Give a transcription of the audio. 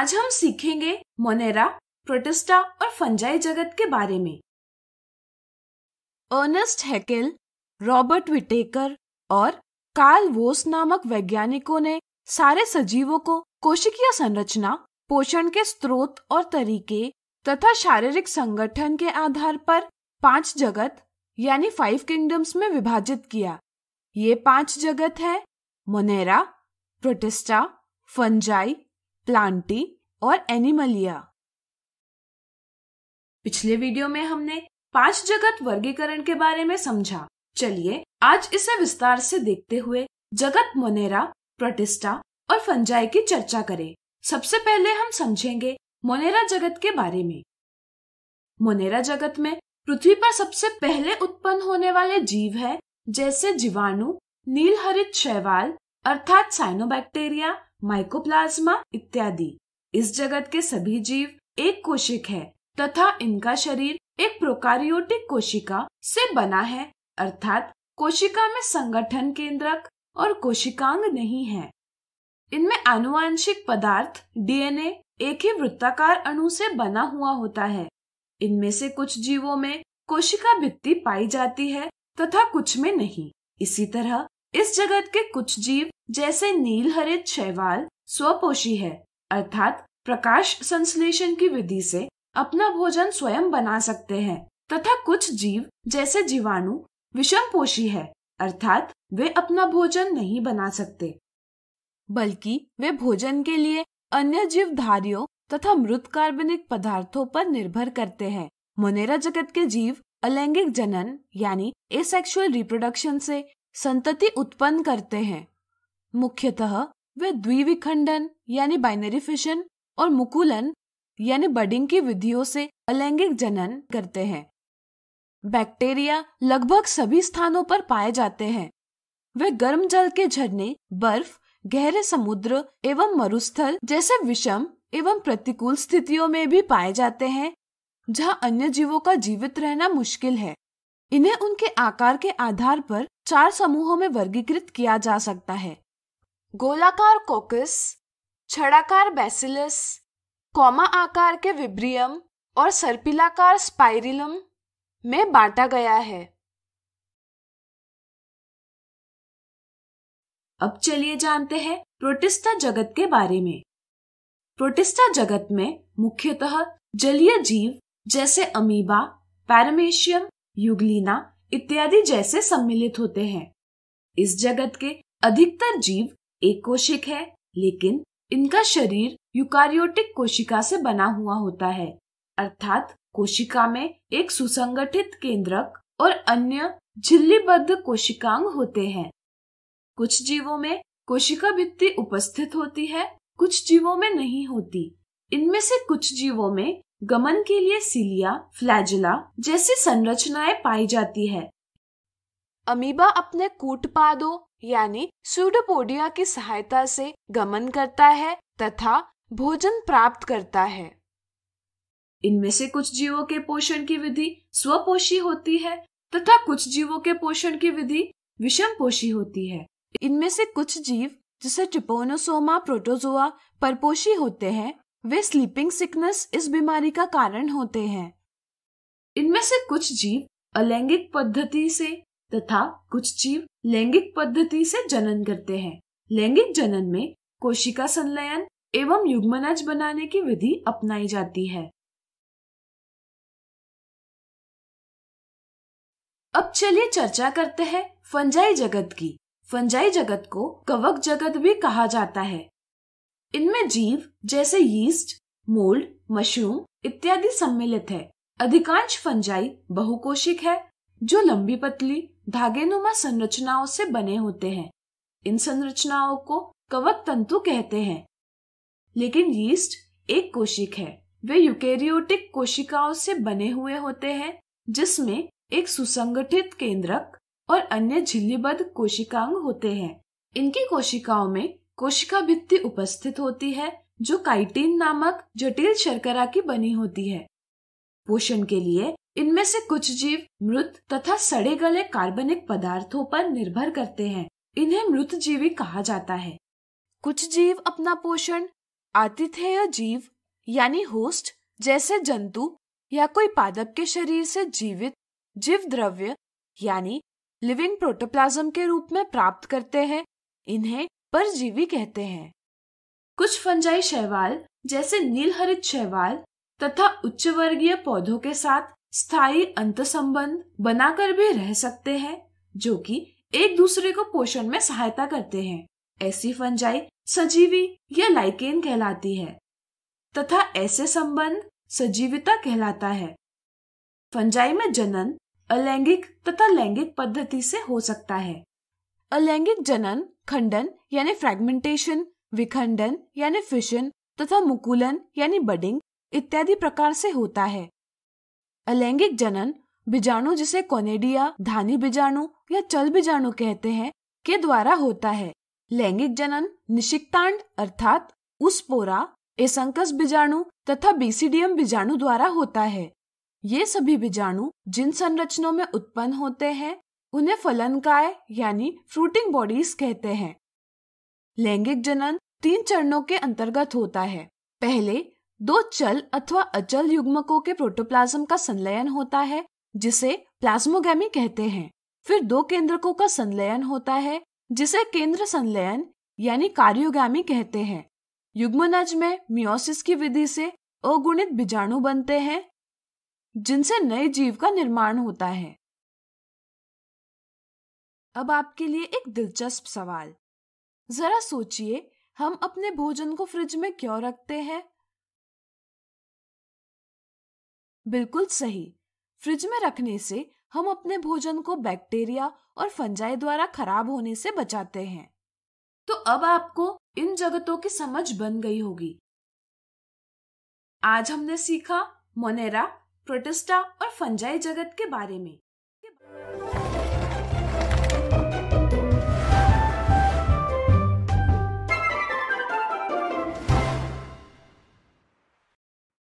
आज हम सीखेंगे मोनेरा प्रोटेस्टा और फंजाई जगत के बारे में अर्नेस्ट हैकेल रॉबर्ट विटेकर और कार्ल वोस नामक वैज्ञानिकों ने सारे सजीवों को कोशिकीय संरचना पोषण के स्रोत और तरीके तथा शारीरिक संगठन के आधार पर पांच जगत यानी फाइव किंगडम्स में विभाजित किया ये पांच जगत है मोनेरा प्रोटेस्टा फंजाई प्लांटी और एनिमलिया पिछले वीडियो में हमने पांच जगत वर्गीकरण के बारे में समझा चलिए आज इसे विस्तार से देखते हुए जगत मोनेरा प्रोटिस्टा और फंजाई की चर्चा करें सबसे पहले हम समझेंगे मोनेरा जगत के बारे में मोनेरा जगत में पृथ्वी पर सबसे पहले उत्पन्न होने वाले जीव है जैसे जीवाणु नील हरित शैवाल अर्थात साइनोबैक्टीरिया माइकोप्लाज्मा इत्यादि इस जगत के सभी जीव एक कोशिक है तथा इनका शरीर एक प्रोकारियोटिक कोशिका से बना है अर्थात कोशिका में संगठन केंद्रक और कोशिकांग नहीं है इनमें आनुवांशिक पदार्थ डीएनए एक ही वृत्ताकार अणु से बना हुआ होता है इनमें से कुछ जीवों में कोशिका भित्ति पाई जाती है तथा कुछ में नहीं इसी तरह इस जगत के कुछ जीव जैसे नील हरित शैवाल स्वपोषी है अर्थात प्रकाश संश्लेषण की विधि से अपना भोजन स्वयं बना सकते हैं तथा कुछ जीव जैसे जीवाणु विषम पोषी है अर्थात वे अपना भोजन नहीं बना सकते बल्कि वे भोजन के लिए अन्य जीवधारियों तथा मृत कार्बनिक पदार्थों पर निर्भर करते हैं मोनेरा जगत के जीव अलैंगिक जनन यानी एसेक्सुअल रिप्रोडक्शन से संतति उत्पन्न करते हैं मुख्यतः वे द्विविखंडन यानी बाइनरी फिशन और मुकुलन यानी बडिंग की विधियों से अलैंगिक जनन करते हैं बैक्टीरिया लगभग सभी स्थानों पर पाए जाते हैं वे गर्म जल के झरने बर्फ गहरे समुद्र एवं मरुस्थल जैसे विषम एवं प्रतिकूल स्थितियों में भी पाए जाते हैं जहां अन्य जीवों का जीवित रहना मुश्किल है इन्हें उनके आकार के आधार पर चार समूहों में वर्गीकृत किया जा सकता है गोलाकार कोकस छड़ाकार बेसिलस कॉमा आकार के विब्रियम और सर्पिलाकार स्पाइरिलम में बांटा गया है अब चलिए जानते हैं प्रोटिस्टा जगत के बारे में प्रोटिस्टा जगत में मुख्यतः जलीय जीव जैसे अमीबा पैरामेशियम युगलीना इत्यादि जैसे सम्मिलित होते हैं इस जगत के अधिकतर जीव एक कोशिक है लेकिन इनका शरीर यूकारियोटिक कोशिका से बना हुआ होता है अर्थात कोशिका में एक सुसंगठित केंद्रक और अन्य झिल्लीबद्ध कोशिकांग होते हैं कुछ जीवों में कोशिका भित्ति उपस्थित होती है कुछ जीवों में नहीं होती इनमें से कुछ जीवों में गमन के लिए सिलिया फ्लैजिला जैसी संरचनाएं पाई जाती है अमीबा अपने कूटपादों यानी सूडोपोडिया की सहायता से गमन करता है तथा भोजन प्राप्त करता है इनमें से कुछ जीवों के पोषण की विधि स्वपोषी होती है तथा कुछ जीवों के पोषण की विधि विषम पोषी होती है इनमें से कुछ जीव जिसे ट्रिपोनोसोमा प्रोटोजोआ परपोषी होते हैं वे स्लीपिंग सिकनेस इस बीमारी का कारण होते हैं इनमें से कुछ जीव अलैंगिक पद्धति से तथा कुछ जीव लैंगिक पद्धति से जनन करते हैं लैंगिक जनन में कोशिका संलयन एवं युग्मनज बनाने की विधि अपनाई जाती है अब चलिए चर्चा करते हैं फंजाई जगत की फंजाई जगत को कवक जगत भी कहा जाता है इनमें जीव जैसे यीस्ट मोल्ड मशरूम इत्यादि सम्मिलित है अधिकांश फंजाई बहुकोशिक है जो लंबी पतली धागेनुमा संरचनाओं से बने होते हैं इन संरचनाओं को कवक तंतु कहते हैं लेकिन यीस्ट एक कोशिक है वे यूकेरियोटिक कोशिकाओं से बने हुए होते हैं जिसमें एक सुसंगठित केंद्रक और अन्य झिल्लीबद्ध कोशिकांग होते हैं इनकी कोशिकाओं में कोशिका भित्ति उपस्थित होती है जो काइटिन नामक जटिल शर्करा की बनी होती है पोषण के लिए इनमें से कुछ जीव मृत तथा सड़े गले कार्बनिक पदार्थों पर निर्भर करते हैं इन्हें मृत जीवी कहा जाता है कुछ जीव अपना पोषण आतिथेय जीव यानी होस्ट जैसे जंतु या कोई पादप के शरीर से जीवित जीव द्रव्य यानी लिविंग प्रोटोप्लाज्म के रूप में प्राप्त करते हैं इन्हें परजीवी कहते हैं कुछ फंजाई शैवाल जैसे नीलहरित शैवाल तथा उच्च वर्गीय पौधों के साथ स्थायी अंत संबंध बनाकर भी रह सकते हैं जो कि एक दूसरे को पोषण में सहायता करते हैं ऐसी फंजाई सजीवी या लाइकेन कहलाती है तथा ऐसे संबंध सजीविता कहलाता है फंजाई में जनन अलैंगिक तथा लैंगिक पद्धति से हो सकता है अलैंगिक जनन खंडन यानी फ्रेगमेंटेशन विखंडन यानी फिशन तथा मुकुलन यानी बडिंग इत्यादि प्रकार से होता है अलैंगिक जनन बीजाणु जिसे कोनेडिया धानी बीजाणु या चल बीजाणु कहते हैं के द्वारा होता है लैंगिक जनन निशिक्तांड अर्थात उस्पोरा एसंकस बीजाणु तथा बीसीडीएम बीजाणु द्वारा होता है ये सभी बीजाणु जिन संरचनों में उत्पन्न होते हैं उन्हें फलनकाय यानी फ्रूटिंग बॉडीज कहते हैं लैंगिक जनन तीन चरणों के अंतर्गत होता है पहले दो चल अथवा अचल युग्मकों के प्रोटोप्लाज्म का संलयन होता है जिसे प्लाज्मोगैमी कहते हैं फिर दो केंद्रकों का संलयन होता है जिसे केंद्र संलयन यानी कार्योगामी कहते हैं युग्मनज में मियोसिस की विधि से अगुणित बीजाणु बनते हैं जिनसे नए जीव का निर्माण होता है अब आपके लिए एक दिलचस्प सवाल जरा सोचिए हम अपने भोजन को फ्रिज में क्यों रखते हैं बिल्कुल सही फ्रिज में रखने से हम अपने भोजन को बैक्टीरिया और फंजाई द्वारा खराब होने से बचाते हैं तो अब आपको इन जगतों की समझ बन गई होगी आज हमने सीखा मोनेरा प्रोटेस्टा और फंजाई जगत के बारे में